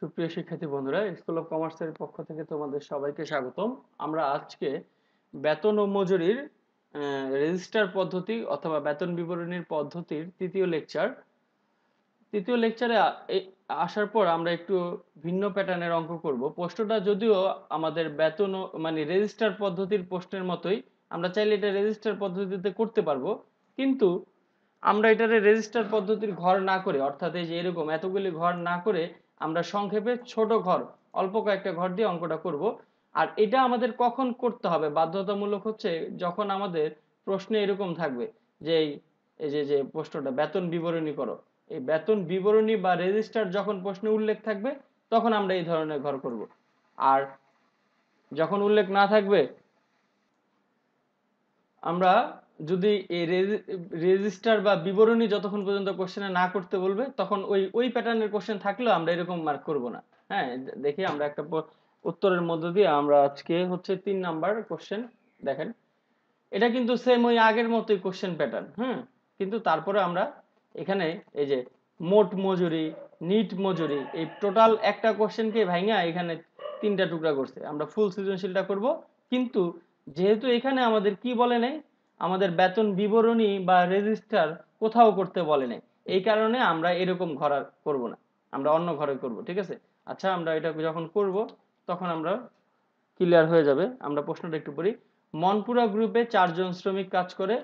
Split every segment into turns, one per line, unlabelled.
সুপ্রিয় শিক্ষার্থী বন্ধুরা স্কুল অফ কমার্সের পক্ষ থেকে তোমাদের সবাইকে স্বাগতম আমরা আজকে বেতন ও মজুরির রেজিস্টার পদ্ধতি অথবা বেতন বিবরণীর পদ্ধতির তৃতীয় লেকচার তৃতীয় লেকচারে আসার পর আমরা একটু ভিন্ন প্যাটার্নের অঙ্ক করব প্রশ্নটা যদিও আমাদের বেতন মানে রেজিস্টার পদ্ধতির প্রশ্নের মতোই আমরা চাইলে এটা রেজিস্টার পদ্ধতিতে করতে পারবো কিন্তু আমরা এটারে রেজিস্টার পদ্ধতির ঘর না করে অর্থাৎ এই যে এরকম এতগুলি ঘর না করে আমরা সংক্ষেপে ছোট ঘর অল্প কয়েকটা ঘর দিয়ে অঙ্কটা করব আর এটা আমাদের কখন করতে হবে বাধ্যতামূলক হচ্ছে যখন আমাদের প্রশ্নে এরকম থাকবে যে এই যে যে প্রশ্নটা বেতন বিবরণী করো এই বেতন বিবরণী বা রেজিস্টার যখন প্রশ্নে উল্লেখ থাকবে তখন আমরা এই ধরনের ঘর করব আর যখন উল্লেখ না থাকবে আমরা যদি এই রেজিস্টার বা বিবরণী যতক্ষণ পর্যন্ত কোশ্চেনে না করতে বলবে তখন ওই ওই প্যাটার্নের কোশ্চেন থাকলেও আমরা এরকম মার্ক করব না হ্যাঁ দেখি আমরা একটা উত্তরের মধ্য দিয়ে আমরা আজকে হচ্ছে তিন নাম্বার কোশ্চেন দেখেন এটা কিন্তু সেম ওই আগের মতোই কোশ্চেন প্যাটার্ন হ্যাঁ কিন্তু তারপরে আমরা এখানে এই যে মোট মজুরি নিট মজুরি এই টোটাল একটা কোশ্চেনকে ভাঙা এখানে তিনটা টুকরা করছে আমরা ফুল সৃজনশীলটা করব কিন্তু যেহেতু এখানে আমাদের কি বলে নেই আমাদের বেতন বিবরণী বা রেজিস্টার কোথাও করতে বলে নাই এই কারণে আমরা এরকম আর করব না আমরা অন্য ঘরে করব ঠিক আছে আচ্ছা আমরা এটা যখন করব তখন আমরা ক্লিয়ার হয়ে যাবে আমরা প্রশ্নটা একটু পড়ি মনপুরা গ্রুপে চারজন শ্রমিক কাজ করে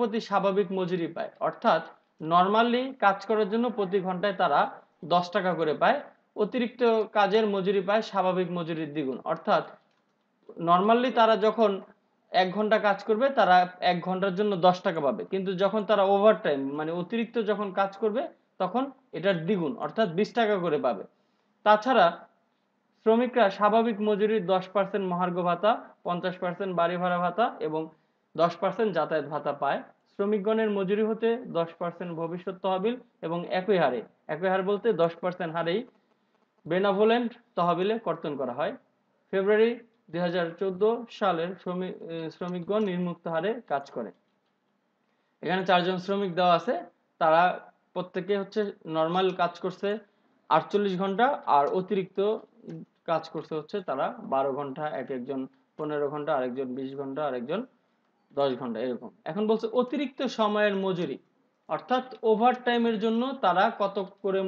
প্রতি স্বাভাবিক মজুরি পায় অর্থাৎ নর্মালি কাজ করার জন্য প্রতি ঘন্টায় তারা দশ টাকা করে পায় অতিরিক্ত কাজের মজুরি পায় স্বাভাবিক মজুরির দ্বিগুণ অর্থাৎ নর্মালি তারা যখন এক ঘন্টা কাজ করবে তারা এক ঘন্টার জন্য দশ টাকা পাবে কিন্তু যখন তারা ওভারটাইম মানে অতিরিক্ত যখন কাজ করবে তখন এটার দ্বিগুণ অর্থাৎ বিশ টাকা করে পাবে তাছাড়া শ্রমিকরা স্বাভাবিক মজুরির দশ পার্সেন্ট মহার্ঘ ভাতা পঞ্চাশ পার্সেন্ট বাড়ি ভাড়া ভাতা এবং দশ পার্সেন্ট যাতায়াত ভাতা পায় শ্রমিকগণের মজুরি হতে দশ পার্সেন্ট ভবিষ্যৎ তহবিল এবং একই হারে একই হার বলতে দশ পার্সেন্ট হারেই বেনাভোলেন্ট তহবিলে কর্তন করা হয় ফেব্রুয়ারি দুই সালের শ্রমিকগণ নির্মুক্ত হারে কাজ করে এখানে চারজন শ্রমিক দেওয়া আছে তারা প্রত্যেকে হচ্ছে নর্মাল কাজ করছে আটচল্লিশ ঘন্টা আর অতিরিক্ত কাজ করছে হচ্ছে তারা বারো ঘন্টা এক একজন পনেরো ঘন্টা আরেকজন বিশ ঘন্টা আরেকজন দশ ঘন্টা এরকম এখন বলছে অতিরিক্ত সময়ের মজুরি অর্থাৎ ওভার টাইমের জন্য তারা কত করে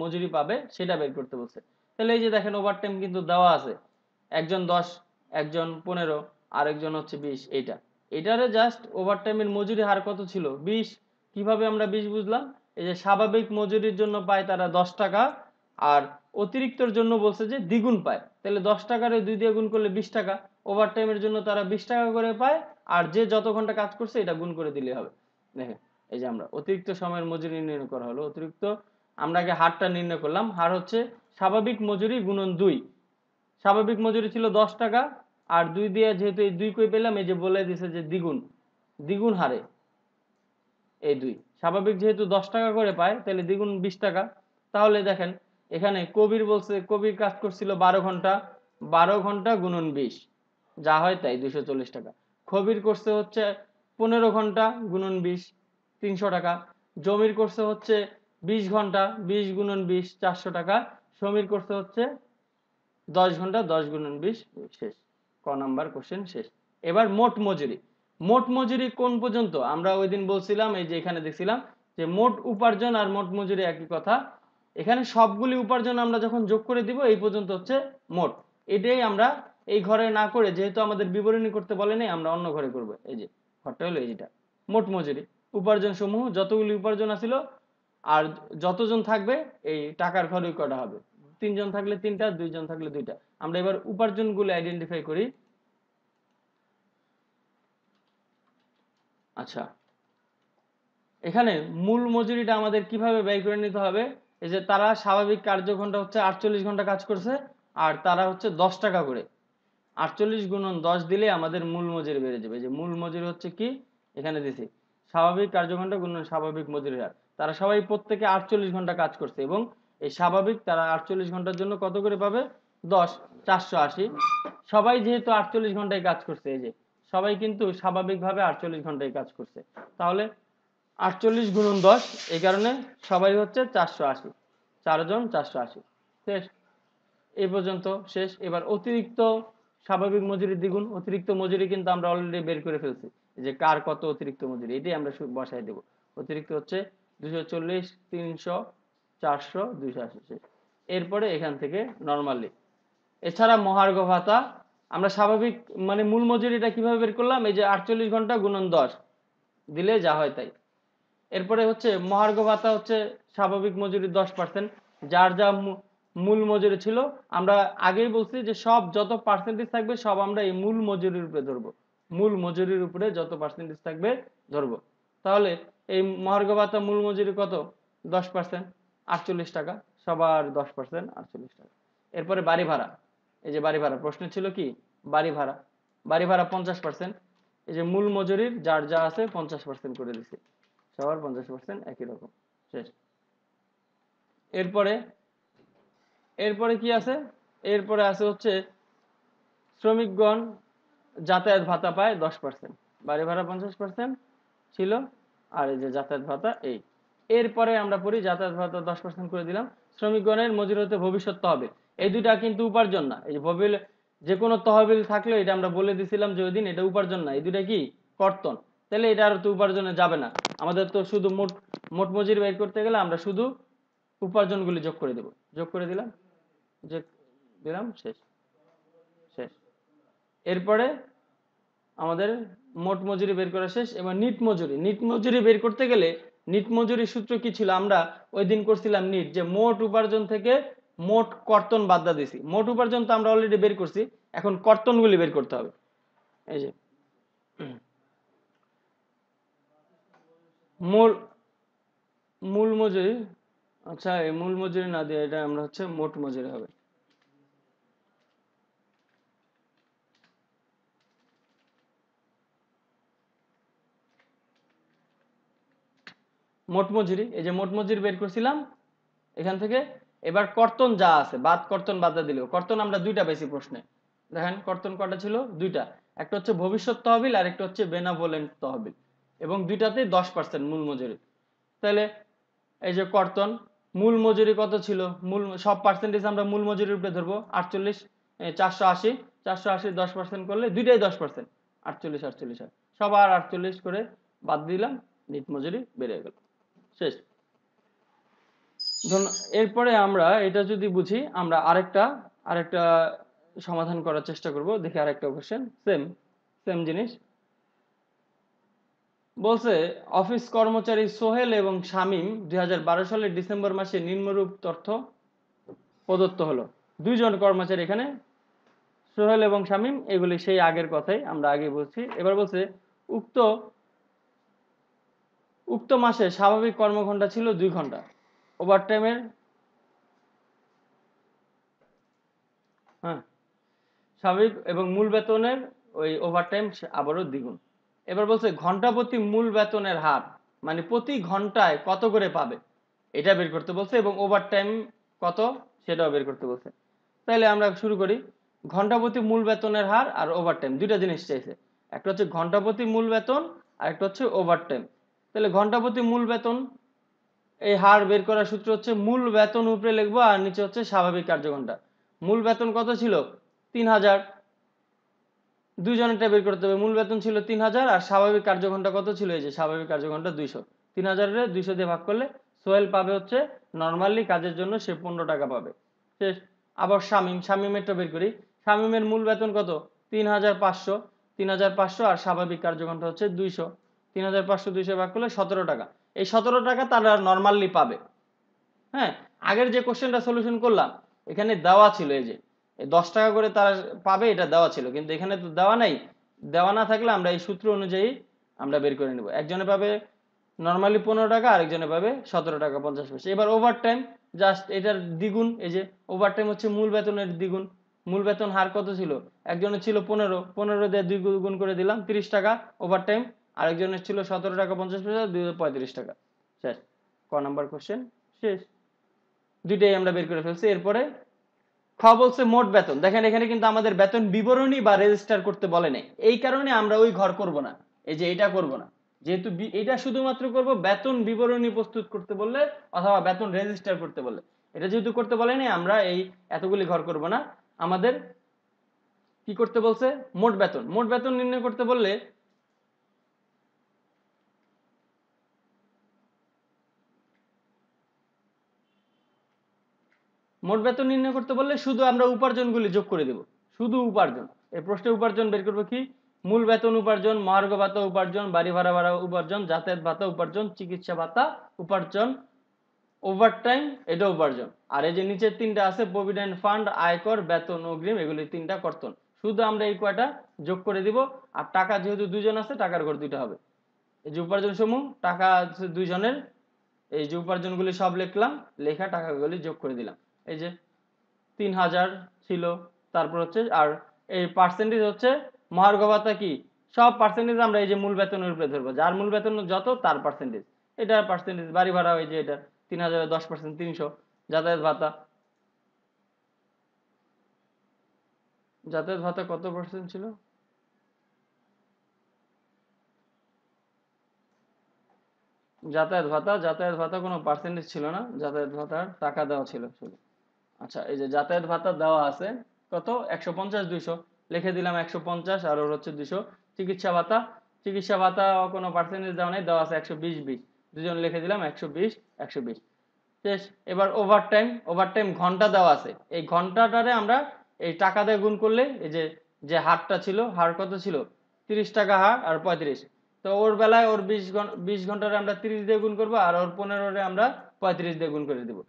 মজুরি পাবে সেটা বের করতে বলছে তাহলে এই যে দেখেন ওভার টাইম কিন্তু দেওয়া আছে একজন দশ একজন পনেরো আরেকজন হচ্ছে বিশ এইটা এটারও জাস্ট ওভারটাইমের মজুরি হার কত ছিল বিশ কিভাবে আমরা বিশ বুঝলাম এই যে স্বাভাবিক মজুরির জন্য পায় তারা দশ টাকা আর অতিরিক্তর জন্য বলছে যে দ্বিগুণ পায় তাহলে দশ টাকারে দুই দিয়ে গুণ করলে বিশ টাকা ওভারটাইমের জন্য তারা বিশ টাকা করে পায় আর যে যত ঘন্টা কাজ করছে এটা গুণ করে দিলে হবে দেখেন এই যে আমরা অতিরিক্ত সময়ের মজুরি নির্ণয় করা হলো অতিরিক্ত আমরা আগে হারটা নির্ণয় করলাম হার হচ্ছে স্বাভাবিক মজুরি গুণন দুই স্বাভাবিক মজুরি ছিল দশ টাকা আর দুই দিয়ে যেহেতু এই দুই কই পেলাম এই যে বলে দিছে যে দ্বিগুণ দ্বিগুণ হারে এই দুই স্বাভাবিক যেহেতু দশ টাকা করে পায় তাহলে দ্বিগুণ বিশ টাকা তাহলে দেখেন এখানে কবির বলছে কবির কাজ করছিল বারো ঘন্টা বারো ঘন্টা গুণন বিশ যা হয় তাই দুশো চল্লিশ টাকা খবির করছে হচ্ছে পনেরো ঘন্টা গুণন বিশ তিনশো টাকা জমির করছে হচ্ছে বিশ ঘন্টা বিশ গুণন বিশ চারশো টাকা সমীর করছে হচ্ছে দশ ঘন্টা দশ গুণন বিশ শেষ ক নাম্বার কোশ্চেন শেষ এবার মোট মজুরি মোট মজুরি কোন পর্যন্ত আমরা ওই দিন বলছিলাম এই যে এখানে দেখছিলাম যে মোট উপার্জন আর মোট মজুরি একই কথা এখানে সবগুলি উপার্জন আমরা যখন যোগ করে দিব এই পর্যন্ত হচ্ছে মোট এটাই আমরা এই ঘরে না করে যেহেতু আমাদের বিবরণী করতে বলেনি আমরা অন্য ঘরে করব এই যে ঘরটা হলো এইটা মোট মজুরি উপার্জন সমূহ যতগুলি উপার্জন আসিল আর যতজন থাকবে এই টাকার ঘরই কটা হবে তিনজন থাকলে তিনটা দুইজন থাকলে দুইটা আমরা এবার উপার্জনগুলো আইডেন্টিফাই করি আচ্ছা এখানে মূল মজুরিটা আমাদের কিভাবে ব্যয় করে নিতে হবে এই যে তারা স্বাভাবিক কার্যঘণ্টা হচ্ছে আটচল্লিশ ঘন্টা কাজ করছে আর তারা হচ্ছে দশ টাকা করে আটচল্লিশ গুণন দশ দিলে আমাদের মূল মজুরি বেড়ে যাবে যে মূল মজুরি হচ্ছে কি এখানে দিছি স্বাভাবিক কার্যঘণ্টা গুণন স্বাভাবিক মজুরি হার তারা সবাই প্রত্যেকে আটচল্লিশ ঘন্টা কাজ করছে এবং এই স্বাভাবিক তারা আটচল্লিশ ঘন্টার জন্য কত করে পাবে দশ চারশো আশি সবাই যেহেতু আটচল্লিশ ঘন্টায় কাজ করছে এই যে সবাই কিন্তু স্বাভাবিকভাবে আটচল্লিশ ঘন্টায় কাজ করছে তাহলে আটচল্লিশ গুণন দশ এই কারণে সবাই হচ্ছে চারশো আশি চারজন চারশো আশি শেষ এ পর্যন্ত শেষ এবার অতিরিক্ত স্বাভাবিক মজুরি দ্বিগুণ অতিরিক্ত মজুরি কিন্তু আমরা অলরেডি বের করে ফেলছি যে কার কত অতিরিক্ত মজুরি এটাই আমরা বসাই দেব অতিরিক্ত হচ্ছে দুশো চল্লিশ তিনশো চারশো দুইশো আশি এরপরে এখান থেকে নর্মালি এছাড়া মহার্ঘ ভাতা আমরা স্বাভাবিক মানে মূল মজুরিটা কিভাবে বের করলাম এই যে আটচল্লিশ ঘন্টা গুণন দশ দিলে যা হয় তাই এরপরে হচ্ছে মহার্ঘ ভাতা হচ্ছে স্বাভাবিক মজুরি দশ পার্সেন্ট যার যা মূল মজুরি ছিল আমরা আগেই বলছি যে সব যত পার্সেন্টেজ থাকবে সব আমরা এই মূল মজুরির উপরে ধরবো মূল মজুরির উপরে যত পার্সেন্টেজ থাকবে ধরবো তাহলে এই মহার্ঘ ভাতা মূল মজুরি কত দশ পার্সেন্ট আটচল্লিশ টাকা সবার দশ পার্সেন্ট আটচল্লিশ টাকা এরপরে বাড়ি ভাড়া এই যে বাড়ি ভাড়া প্রশ্ন ছিল কি বাড়ি ভাড়া বাড়ি ভাড়া পঞ্চাশ পার্সেন্ট এই যে মূল মজুরির যার যা আছে পঞ্চাশ পার্সেন্ট করে দিছে সবার পঞ্চাশ পার্সেন্ট একই রকম শেষ এরপরে এরপরে কি আছে এরপরে আছে হচ্ছে শ্রমিকগণ যাতায়াত ভাতা পায় দশ পার্সেন্ট বাড়ি ভাড়া পঞ্চাশ পার্সেন্ট ছিল আর এই যে যাতায়াত ভাতা এই এরপরে আমরা পড়ি যাতায়াত ভাতা দশ পার্সেন্ট করে দিলাম শ্রমিকগণের মজুরি হতে ভবিষ্যৎ তহবিল এই দুইটা কিন্তু উপার্জন না এই ভবিল যে কোনো তহবিল থাকলে এটা আমরা বলে দিছিলাম যে ওই দিন এটা উপার্জন না এই দুইটা কি কর্তন তাহলে এটা আর তো উপার্জনে যাবে না আমাদের তো শুধু মোট মোট মজুরি বের করতে গেলে আমরা শুধু উপার্জনগুলি যোগ করে দেব যোগ করে দিলাম যোগ দিলাম শেষ শেষ এরপরে আমাদের মোট মজুরি বের করা শেষ এবার নিট মজুরি নিট মজুরি বের করতে গেলে নিট মজুরি সূত্র কি ছিল আমরা ওই দিন করছিলাম নিট যে মোট উপার্জন থেকে মোট কর্তন বাদ্যা দিছি মোট উপার্জন তো আমরা অলরেডি বের করছি এখন কর্তনগুলি বের করতে হবে এই যে মূল মূল মজুরি আচ্ছা এই মূল মজুরি না দিয়ে এটা আমরা হচ্ছে মোট মজুরি হবে মোট মজুরি এই যে মোট মজুরি বের করছিলাম এখান থেকে এবার কর্তন যা আছে বাদ কর্তন বাদ দিল কর্তন আমরা দুইটা বেশি প্রশ্নে দেখেন কর্তন কটা ছিল দুইটা একটা হচ্ছে ভবিষ্যৎ তহবিল আর একটা হচ্ছে বেনাভোলেন্ট তহবিল এবং দুইটাতে দশ পার্সেন্ট মূল মজুরি তাহলে এই যে কর্তন মূল মজুরি কত ছিল মূল সব পার্সেন্টেজ আমরা মূল মজুরি উপরে ধরবো আটচল্লিশ চারশো আশি চারশো আশি দশ পার্সেন্ট করলে দুইটাই দশ পার্সেন্ট আটচল্লিশ আটচল্লিশ সবার আটচল্লিশ করে বাদ দিলাম নিট মজুরি বেড়ে গেল শেষ এরপরে আমরা এটা যদি বুঝি আমরা আরেকটা আরেকটা সমাধান করার চেষ্টা করব দেখি আরেকটা কোশ্চেন সেম সেম জিনিস বলছে অফিস কর্মচারী সোহেল এবং শামীম দুই সালের ডিসেম্বর মাসে নিম্নরূপ তথ্য প্রদত্ত হলো দুইজন কর্মচারী এখানে সোহেল এবং শামীম এগুলি সেই আগের কথাই আমরা আগে বলছি এবার বলছে উক্ত উক্ত মাসে স্বাভাবিক কর্মঘণ্টা ছিল দুই ঘন্টা ওভারটাইমের হ্যাঁ স্বাভাবিক এবং মূল বেতনের ওই ওভারটাইম আবারও দ্বিগুণ এবার বলছে ঘন্টা প্রতি মূল বেতনের হার মানে প্রতি ঘন্টায় কত করে পাবে এটা বের করতে বলছে এবং ওভারটাইম কত সেটাও বের করতে বলছে তাহলে আমরা শুরু করি ঘন্টা প্রতি মূল বেতনের হার আর ওভারটাইম দুইটা জিনিস চাইছে একটা হচ্ছে ঘন্টা প্রতি মূল বেতন আর একটা হচ্ছে ওভারটাইম তাহলে প্রতি মূল বেতন এই হার বের করার সূত্র হচ্ছে মূল বেতন উপরে লিখবো আর নিচে হচ্ছে স্বাভাবিক কার্যঘণ্টা মূল বেতন কত ছিল তিন হাজার দুইজনেরটা বের করতে হবে মূল বেতন ছিল তিন হাজার আর স্বাভাবিক কার্যঘণ্টা কত ছিল এই যে স্বাভাবিক কার্যঘণ্টা দুইশো তিন হাজারের দুইশো দিয়ে ভাগ করলে সোয়েল পাবে হচ্ছে নর্মালি কাজের জন্য সে পনেরো টাকা পাবে সে আবার শামিম শামিমেরটা বের করি শামিমের মূল বেতন কত তিন হাজার পাঁচশো তিন হাজার পাঁচশো আর স্বাভাবিক কার্যঘণ্টা হচ্ছে দুইশো তিন হাজার পাঁচশো দুইশো ভাগ করলে সতেরো টাকা এই সতেরো টাকা তারা নর্মালি পাবে হ্যাঁ আগের যে কোশ্চেনটা সলিউশন করলাম এখানে দেওয়া ছিল এই যে দশ টাকা করে তারা পাবে এটা দেওয়া ছিল কিন্তু এখানে তো দেওয়া নাই দেওয়া না থাকলে আমরা এই সূত্র অনুযায়ী আমরা বের করে নেব একজনে পাবে নর্মালি পনেরো টাকা আরেকজনে পাবে সতেরো টাকা পঞ্চাশ পয়সা এবার ওভার টাইম জাস্ট এটার দ্বিগুণ এই যে ওভার টাইম হচ্ছে মূল বেতনের দ্বিগুণ মূল বেতন হার কত ছিল একজনের ছিল পনেরো পনেরো দিয়ে দুই গুণ করে দিলাম তিরিশ টাকা ওভার টাইম আরেকজনের ছিল সতেরো টাকা পঞ্চাশ পয়সা দুই পঁয়ত্রিশ টাকা শেষ ক নম্বর কোশ্চেন শেষ দুইটাই আমরা বের করে ফেলছি এরপরে খ বলছে মোট বেতন দেখেন এখানে কিন্তু আমাদের বেতন বিবরণী বা রেজিস্টার করতে বলে নেই এই কারণে আমরা ওই ঘর করব না এই যে এটা করব না যেহেতু এটা শুধুমাত্র করব বেতন বিবরণী প্রস্তুত করতে বললে অথবা বেতন রেজিস্টার করতে বললে এটা যেহেতু করতে বলে নেই আমরা এই এতগুলি ঘর করব না আমাদের কি করতে বলছে মোট বেতন মোট বেতন নির্ণয় করতে বললে মোট বেতন নির্ণয় করতে বললে শুধু আমরা উপার্জনগুলি যোগ করে দেব শুধু উপার্জন এই প্রশ্নে উপার্জন বের করবো কি মূল বেতন উপার্জন মার্গ ভাতা উপার্জন বাড়ি ভাড়া ভাড়া উপার্জন যাতায়াত ভাতা উপার্জন চিকিৎসা ভাতা উপার্জন ওভারটাইম এটা উপার্জন আর এই যে নিচের তিনটা আছে প্রভিডেন্ট ফান্ড আয়কর বেতন অগ্রিম এগুলি তিনটা কর্তন শুধু আমরা এই কয়টা যোগ করে দিব আর টাকা যেহেতু দুজন আছে টাকার ঘর দুইটা হবে এই যে উপার্জন সমূহ টাকা দুইজনের এই যে উপার্জনগুলি সব লিখলাম লেখা টাকাগুলি যোগ করে দিলাম এই যে তিন হাজার ছিল তারপর হচ্ছে আর এই পার্সেন্টেজ হচ্ছে মহার্ঘ ভাতা কি সব পার্সেন্টেজ আমরা এই যে মূল বেতনের উপরে ধরবো যার মূল বেতন যত তার পার্সেন্টেজ এটার পার্সেন্টেজ বাড়ি ভাড়া ওই যে এটা তিন হাজারে দশ পার্সেন্ট তিনশো যাতায়াত ভাতা যাতায়াত ভাতা কত পার্সেন্ট ছিল যাতায়াত ভাতা যাতায়াত ভাতা কোনো পার্সেন্টেজ ছিল না যাতায়াত ভাতার টাকা দেওয়া ছিল শুধু আচ্ছা এই যে যাতায়াত ভাতা দেওয়া আছে কত একশো পঞ্চাশ দুইশো লিখে দিলাম একশো পঞ্চাশ আর ওর হচ্ছে দুশো চিকিৎসা ভাতা চিকিৎসা ভাতা কোনো পার্সেন্টেজ দেওয়া নেই দেওয়া আছে একশো বিশ বিশ দুজন লিখে দিলাম একশো বিশ একশো বিশ শেষ এবার ওভার টাইম ওভার টাইম ঘন্টা দেওয়া আছে এই ঘন্টাটারে আমরা এই টাকা দিয়ে গুণ করলে এই যে যে হারটা ছিল হার কত ছিল তিরিশ টাকা হার আর পঁয়ত্রিশ তো ওর বেলায় ওর বিশ ঘন্টা বিশ ঘন্টারে আমরা তিরিশ দিয়ে গুণ করবো আর ওর পনেরোরে আমরা পঁয়ত্রিশ দিয়ে গুণ করে দেবো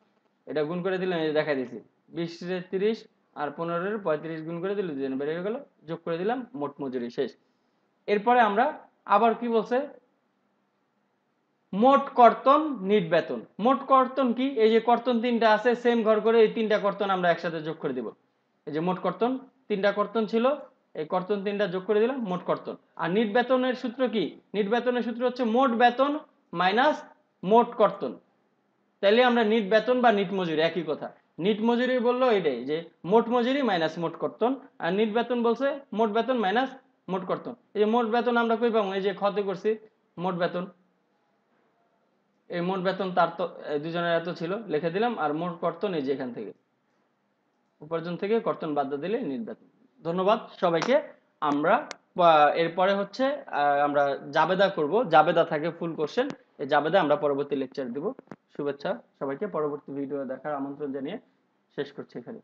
এটা গুণ করে দিলাম এই দেখা দিয়েছি বিশ তিরিশ আর পনেরোর পঁয়ত্রিশ গুণ করে দিল দুজন বেড়ে গেল যোগ করে দিলাম মোট মজুরি শেষ এরপরে আমরা আবার কি বলছে মোট কর্তন নিট বেতন মোট কর্তন কি এই যে কর্তন তিনটা আছে সেম ঘর করে এই তিনটা কর্তন আমরা একসাথে যোগ করে দিব এই যে মোট কর্তন তিনটা কর্তন ছিল এই কর্তন তিনটা যোগ করে দিলাম মোট কর্তন আর নিট বেতনের সূত্র কি নিট বেতনের সূত্র হচ্ছে মোট বেতন মাইনাস মোট কর্তন তাহলে আমরা নিট বেতন বা নিট মজুরি একই কথা নিট মজুরি বললো এটাই যে মোট মজুরি মাইনাস মোট কর্তন আর নিট বেতন বলছে মোট বেতন মাইনাস মোট কর্তন এই যে মোট বেতন আমরা কই পাবো এই যে ক্ষতি করছি মোট বেতন এই মোট বেতন তার তো দুজনের এত ছিল লিখে দিলাম আর মোট কর্তন এই যে এখান থেকে উপার্জন থেকে কর্তন বাদ দিলে নিট বেতন ধন্যবাদ সবাইকে আমরা এরপরে হচ্ছে আমরা জাবেদা করব জাবেদা থাকে ফুল কোশ্চেন এ আমরা পরবর্তী লেকচার দেব শুভেচ্ছা সবাইকে পরবর্তী ভিডিও দেখার আমন্ত্রণ জানিয়ে শেষ করছি এখানে